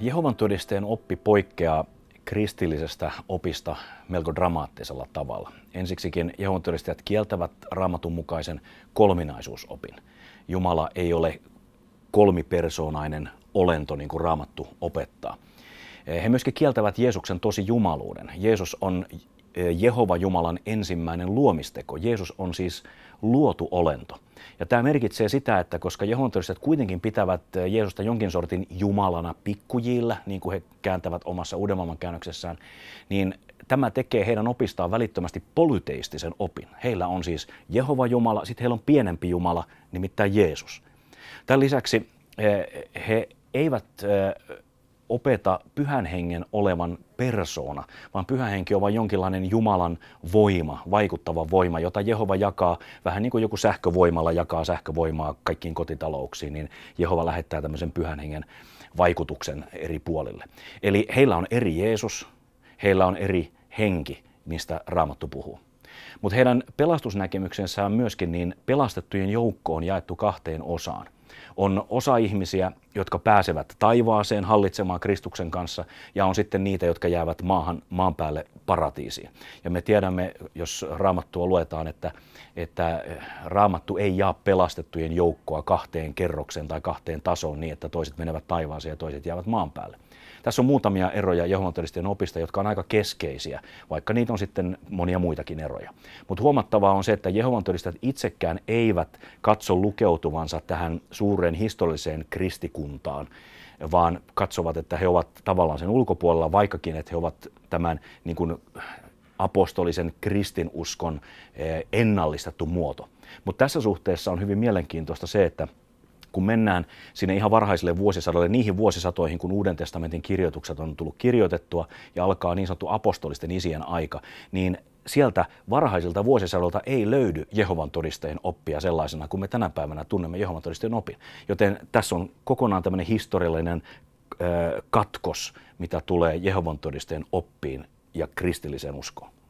Jehovan todisteen oppi poikkeaa kristillisestä opista melko dramaattisella tavalla. Ensiksikin Jehovan todistajat kieltävät raamatun mukaisen kolminaisuusopin. Jumala ei ole kolmipersoonainen olento, niin kuin raamattu opettaa. He myöskin kieltävät Jeesuksen tosi jumaluuden. Jeesus on Eh, Jehova Jumalan ensimmäinen luomisteko. Jeesus on siis luotu olento. Ja tämä merkitsee sitä, että koska jehontodistajat kuitenkin pitävät eh, Jeesusta jonkin sortin jumalana pikkujilla, niin kuin he kääntävät omassa uudemman käännöksessään, niin tämä tekee heidän opistaan välittömästi polyteistisen opin. Heillä on siis Jehova Jumala, sitten heillä on pienempi Jumala, nimittäin Jeesus. Tämän lisäksi eh, he eivät opeta pyhän hengen olevan persoona, vaan pyhä henki on vain jonkinlainen Jumalan voima, vaikuttava voima, jota Jehova jakaa, vähän niin kuin joku sähkövoimalla jakaa sähkövoimaa kaikkiin kotitalouksiin, niin Jehova lähettää tämmöisen pyhän hengen vaikutuksen eri puolille. Eli heillä on eri Jeesus, heillä on eri henki, mistä Raamattu puhuu. Mutta heidän pelastusnäkemyksensä on myöskin niin pelastettujen joukkoon jaettu kahteen osaan. On osa ihmisiä, jotka pääsevät taivaaseen hallitsemaan Kristuksen kanssa, ja on sitten niitä, jotka jäävät maahan, maan päälle paratiisiin. Ja me tiedämme, jos raamattua luetaan, että, että eh, raamattu ei jaa pelastettujen joukkoa kahteen kerrokseen tai kahteen tasoon niin, että toiset menevät taivaaseen ja toiset jäävät maan päälle. Tässä on muutamia eroja jehovantodistien opista, jotka on aika keskeisiä, vaikka niitä on sitten monia muitakin eroja. Mutta huomattavaa on se, että jehovantodistat itsekään eivät katso lukeutuvansa tähän suureen historialliseen kristikuntaan, yhteiskuntaan, vaan katsovat, että he ovat tavallaan sen ulkopuolella, vaikkakin, että he ovat tämän niin kuin apostolisen kristinuskon eh, ennallistettu muoto. Mutta tässä suhteessa on hyvin mielenkiintoista se, että kun mennään sinne ihan varhaisille vuosisadoille, niihin vuosisatoihin, kun Uuden testamentin kirjoitukset on tullut kirjoitettua ja alkaa niin sanottu apostolisten isien aika, niin sieltä varhaisilta vuosisadolta ei löydy Jehovan todistajien oppia sellaisena kuin me tänä päivänä tunnemme Jehovan todistajien opin. Joten tässä on kokonaan tämmöinen historiallinen ö, katkos, mitä tulee Jehovan todistajien oppiin ja kristilliseen uskoon.